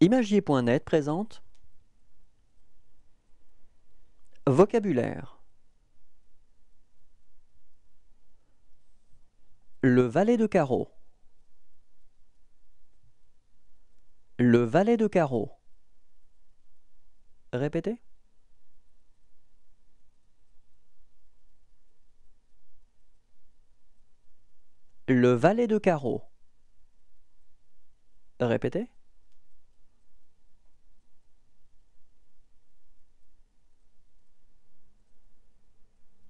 Imagier.net présente Vocabulaire Le valet de carreau Le valet de carreau Répétez Le valet de carreau Répétez